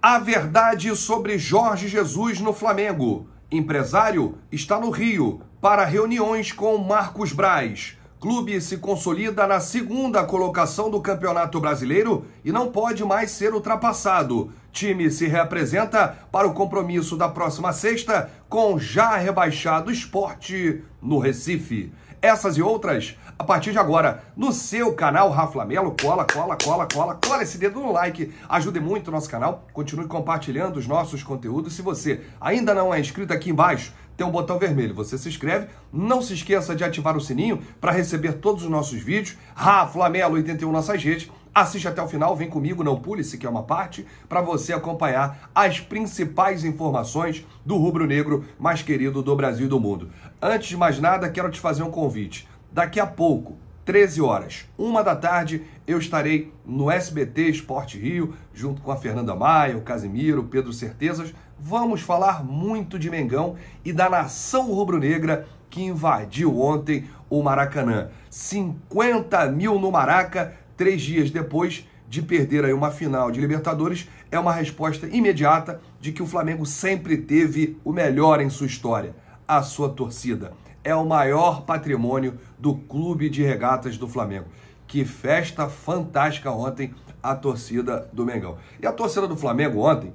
A verdade sobre Jorge Jesus no Flamengo. Empresário está no Rio para reuniões com Marcos Braz. Clube se consolida na segunda colocação do Campeonato Brasileiro e não pode mais ser ultrapassado. Time se reapresenta para o compromisso da próxima sexta com já rebaixado esporte no Recife. Essas e outras, a partir de agora, no seu canal Raflamelo. Cola, cola, cola, cola, cola esse dedo no like. Ajude muito o nosso canal. Continue compartilhando os nossos conteúdos. Se você ainda não é inscrito aqui embaixo, tem um botão vermelho. Você se inscreve. Não se esqueça de ativar o sininho para receber todos os nossos vídeos. Raflamelo 81 nossas redes Assiste até o final, vem comigo, não pule-se, que é uma parte, para você acompanhar as principais informações do rubro-negro mais querido do Brasil e do mundo. Antes de mais nada, quero te fazer um convite. Daqui a pouco, 13 horas, uma da tarde, eu estarei no SBT Esporte Rio, junto com a Fernanda Maia, o Casimiro, o Pedro Certezas. Vamos falar muito de Mengão e da nação rubro-negra que invadiu ontem o Maracanã. 50 mil no Maraca, três dias depois de perder aí uma final de Libertadores, é uma resposta imediata de que o Flamengo sempre teve o melhor em sua história, a sua torcida. É o maior patrimônio do clube de regatas do Flamengo. Que festa fantástica ontem a torcida do Mengão. E a torcida do Flamengo ontem,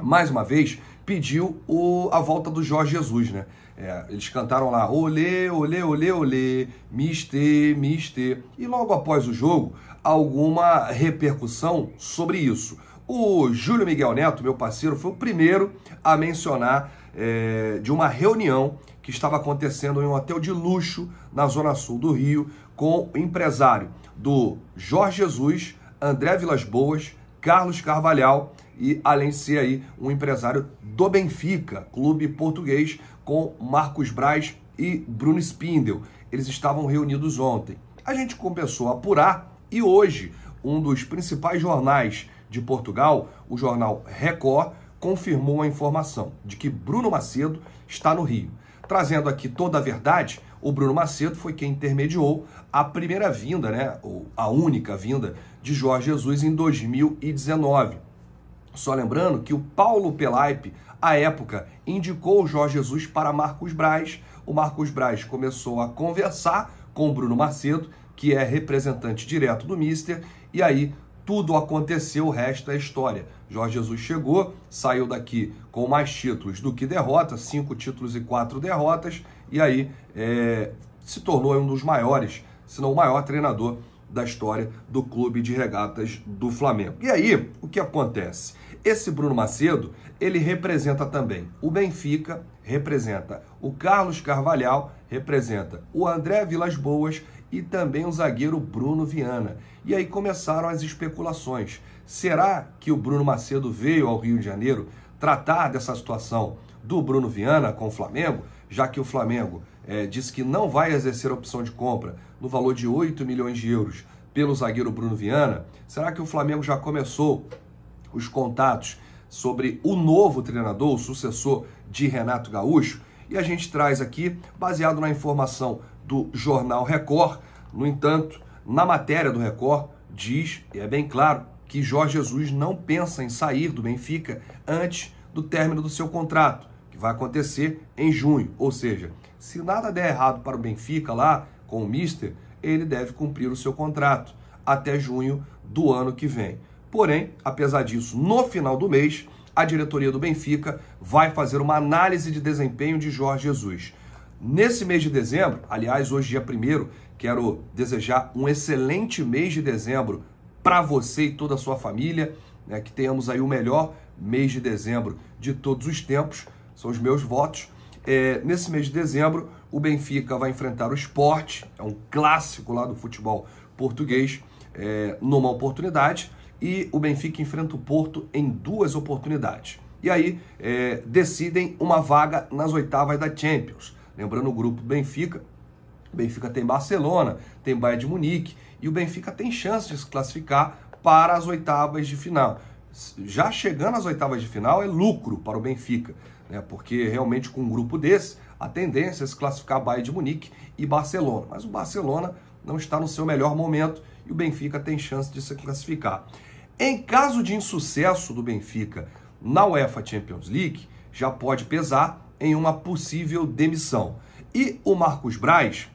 mais uma vez, pediu o, a volta do Jorge Jesus, né? É, eles cantaram lá, olê, olê, olê, olê, Mister, Mister. E logo após o jogo, alguma repercussão sobre isso. O Júlio Miguel Neto, meu parceiro, foi o primeiro a mencionar é, de uma reunião que estava acontecendo em um hotel de luxo na zona sul do Rio com o empresário do Jorge Jesus, André Vilas Boas, Carlos Carvalhal e além de ser aí um empresário do Benfica, clube português, com Marcos Braz e Bruno Spindel. Eles estavam reunidos ontem. A gente começou a apurar e hoje um dos principais jornais de Portugal, o jornal Record, confirmou a informação de que Bruno Macedo está no Rio. Trazendo aqui toda a verdade, o Bruno Macedo foi quem intermediou a primeira vinda, né, ou a única vinda de Jorge Jesus em 2019. Só lembrando que o Paulo Pelaipe, à época, indicou o Jorge Jesus para Marcos Braz. O Marcos Braz começou a conversar com o Bruno Macedo, que é representante direto do Mister, e aí tudo aconteceu, o resto é história. Jorge Jesus chegou, saiu daqui com mais títulos do que derrotas, cinco títulos e quatro derrotas, e aí é, se tornou um dos maiores, se não o maior treinador da história do Clube de Regatas do Flamengo. E aí, o que acontece? Esse Bruno Macedo, ele representa também o Benfica, representa o Carlos Carvalhal, representa o André Vilas Boas e também o zagueiro Bruno Viana. E aí começaram as especulações. Será que o Bruno Macedo veio ao Rio de Janeiro tratar dessa situação do Bruno Viana com o Flamengo? já que o Flamengo é, disse que não vai exercer opção de compra no valor de 8 milhões de euros pelo zagueiro Bruno Viana, será que o Flamengo já começou os contatos sobre o novo treinador, o sucessor de Renato Gaúcho? E a gente traz aqui, baseado na informação do jornal Record, no entanto, na matéria do Record, diz, e é bem claro, que Jorge Jesus não pensa em sair do Benfica antes do término do seu contrato que vai acontecer em junho. Ou seja, se nada der errado para o Benfica lá com o Mister, ele deve cumprir o seu contrato até junho do ano que vem. Porém, apesar disso, no final do mês, a diretoria do Benfica vai fazer uma análise de desempenho de Jorge Jesus. Nesse mês de dezembro, aliás, hoje dia 1 quero desejar um excelente mês de dezembro para você e toda a sua família, né, que tenhamos aí o melhor mês de dezembro de todos os tempos são os meus votos. É, nesse mês de dezembro, o Benfica vai enfrentar o esporte, é um clássico lá do futebol português, é, numa oportunidade, e o Benfica enfrenta o Porto em duas oportunidades. E aí é, decidem uma vaga nas oitavas da Champions. Lembrando o grupo Benfica, o Benfica tem Barcelona, tem Bayern de Munique, e o Benfica tem chance de se classificar para as oitavas de final. Já chegando às oitavas de final é lucro para o Benfica né? porque realmente com um grupo desse, a tendência é se classificar Bayern de Munique e Barcelona. Mas o Barcelona não está no seu melhor momento e o Benfica tem chance de se classificar. Em caso de insucesso do Benfica na UEFA Champions League, já pode pesar em uma possível demissão. E o Marcos Braz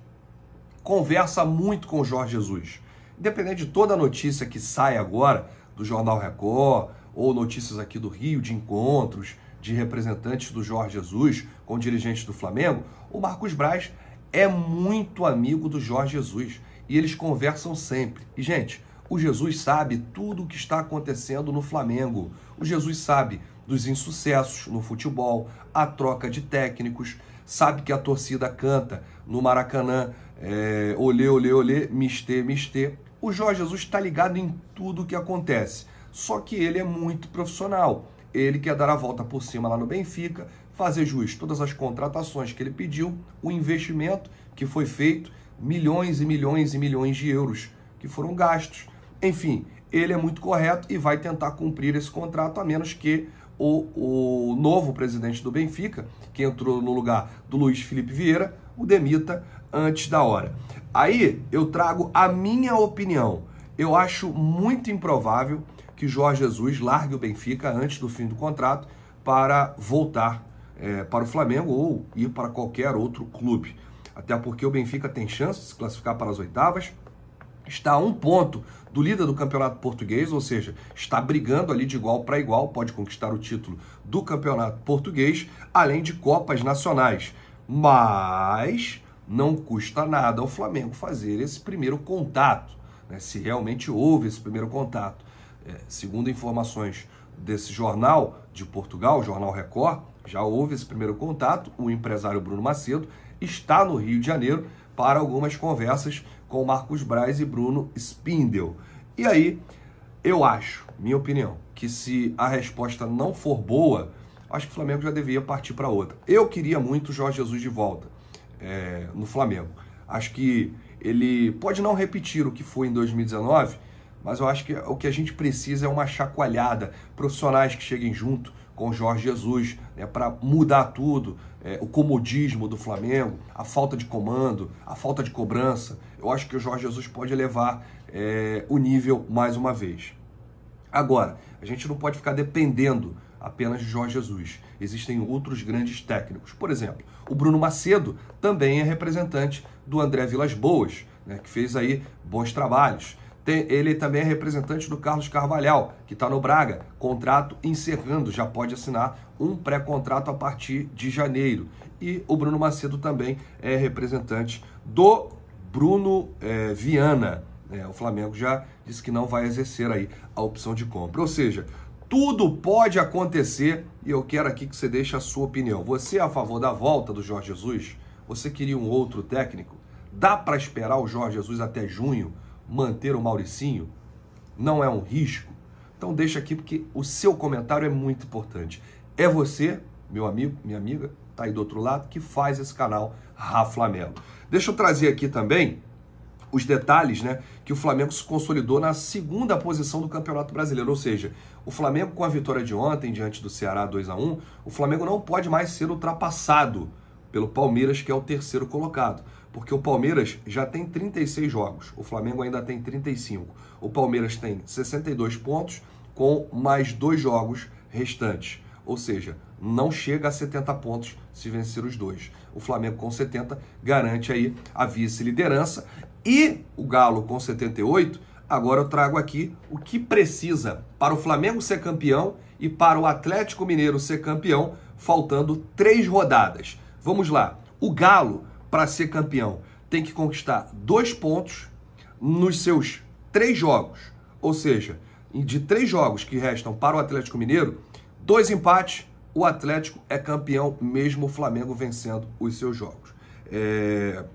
conversa muito com o Jorge Jesus. Independente de toda a notícia que sai agora do Jornal Record ou notícias aqui do Rio de encontros, de representantes do Jorge Jesus com dirigentes do Flamengo, o Marcos Braz é muito amigo do Jorge Jesus e eles conversam sempre. E, gente, o Jesus sabe tudo o que está acontecendo no Flamengo. O Jesus sabe dos insucessos no futebol, a troca de técnicos, sabe que a torcida canta no Maracanã, é, olê, olê, olê, mistê, mistê. O Jorge Jesus está ligado em tudo o que acontece. Só que ele é muito profissional ele quer dar a volta por cima lá no Benfica, fazer juiz todas as contratações que ele pediu, o investimento que foi feito, milhões e milhões e milhões de euros que foram gastos. Enfim, ele é muito correto e vai tentar cumprir esse contrato, a menos que o, o novo presidente do Benfica, que entrou no lugar do Luiz Felipe Vieira, o demita antes da hora. Aí eu trago a minha opinião. Eu acho muito improvável que Jorge Jesus largue o Benfica antes do fim do contrato para voltar é, para o Flamengo ou ir para qualquer outro clube. Até porque o Benfica tem chance de se classificar para as oitavas, está a um ponto do líder do campeonato português, ou seja, está brigando ali de igual para igual, pode conquistar o título do campeonato português, além de Copas Nacionais. Mas não custa nada ao Flamengo fazer esse primeiro contato, né? se realmente houve esse primeiro contato. É, segundo informações desse jornal de Portugal, o Jornal Record, já houve esse primeiro contato. O empresário Bruno Macedo está no Rio de Janeiro para algumas conversas com Marcos Braz e Bruno Spindel. E aí, eu acho, minha opinião, que se a resposta não for boa, acho que o Flamengo já deveria partir para outra. Eu queria muito o Jorge Jesus de volta é, no Flamengo. Acho que ele pode não repetir o que foi em 2019, mas eu acho que o que a gente precisa é uma chacoalhada, profissionais que cheguem junto com o Jorge Jesus, né, para mudar tudo, é, o comodismo do Flamengo, a falta de comando, a falta de cobrança. Eu acho que o Jorge Jesus pode elevar é, o nível mais uma vez. Agora, a gente não pode ficar dependendo apenas de Jorge Jesus. Existem outros grandes técnicos. Por exemplo, o Bruno Macedo também é representante do André Vilas Boas, né, que fez aí bons trabalhos ele também é representante do Carlos Carvalhal, que está no Braga. Contrato encerrando, já pode assinar um pré-contrato a partir de janeiro. E o Bruno Macedo também é representante do Bruno é, Viana. É, o Flamengo já disse que não vai exercer aí a opção de compra. Ou seja, tudo pode acontecer e eu quero aqui que você deixe a sua opinião. Você é a favor da volta do Jorge Jesus? Você queria um outro técnico? Dá para esperar o Jorge Jesus até junho? manter o Mauricinho? Não é um risco? Então deixa aqui porque o seu comentário é muito importante. É você, meu amigo, minha amiga, tá aí do outro lado, que faz esse canal Raflamelo. Deixa eu trazer aqui também os detalhes, né, que o Flamengo se consolidou na segunda posição do Campeonato Brasileiro, ou seja, o Flamengo com a vitória de ontem diante do Ceará 2 a 1, o Flamengo não pode mais ser ultrapassado pelo Palmeiras, que é o terceiro colocado porque o Palmeiras já tem 36 jogos, o Flamengo ainda tem 35. O Palmeiras tem 62 pontos com mais dois jogos restantes. Ou seja, não chega a 70 pontos se vencer os dois. O Flamengo com 70 garante aí a vice-liderança e o Galo com 78. Agora eu trago aqui o que precisa para o Flamengo ser campeão e para o Atlético Mineiro ser campeão, faltando três rodadas. Vamos lá. O Galo para ser campeão tem que conquistar dois pontos nos seus três jogos. Ou seja, de três jogos que restam para o Atlético Mineiro, dois empates, o Atlético é campeão, mesmo o Flamengo vencendo os seus jogos. É...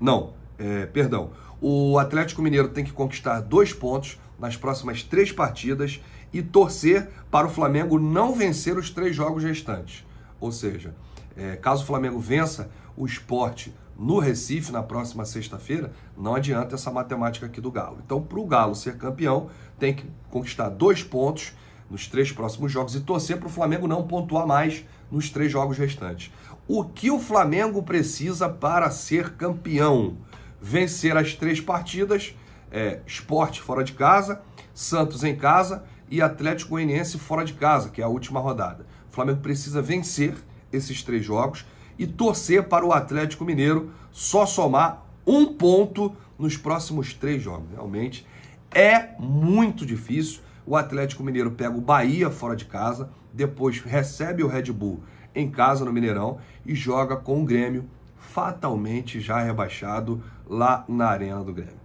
Não, é... perdão. O Atlético Mineiro tem que conquistar dois pontos nas próximas três partidas e torcer para o Flamengo não vencer os três jogos restantes. Ou seja, é... caso o Flamengo vença o esporte no Recife na próxima sexta-feira, não adianta essa matemática aqui do Galo. Então, para o Galo ser campeão, tem que conquistar dois pontos nos três próximos jogos e torcer para o Flamengo não pontuar mais nos três jogos restantes. O que o Flamengo precisa para ser campeão? Vencer as três partidas, é, esporte fora de casa, Santos em casa e Atlético Goianiense fora de casa, que é a última rodada. O Flamengo precisa vencer esses três jogos e torcer para o Atlético Mineiro só somar um ponto nos próximos três jogos. Realmente é muito difícil. O Atlético Mineiro pega o Bahia fora de casa, depois recebe o Red Bull em casa no Mineirão e joga com o Grêmio, fatalmente já rebaixado lá na Arena do Grêmio.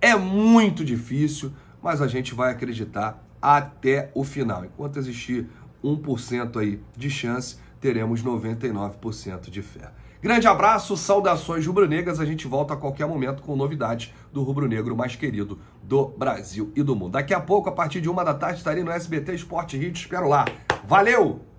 É muito difícil, mas a gente vai acreditar até o final. Enquanto existir 1% aí de chance, teremos 99% de fé. Grande abraço, saudações rubro-negras. A gente volta a qualquer momento com novidades do rubro-negro mais querido do Brasil e do mundo. Daqui a pouco, a partir de uma da tarde, estarei no SBT Esporte Rio. Te espero lá. Valeu!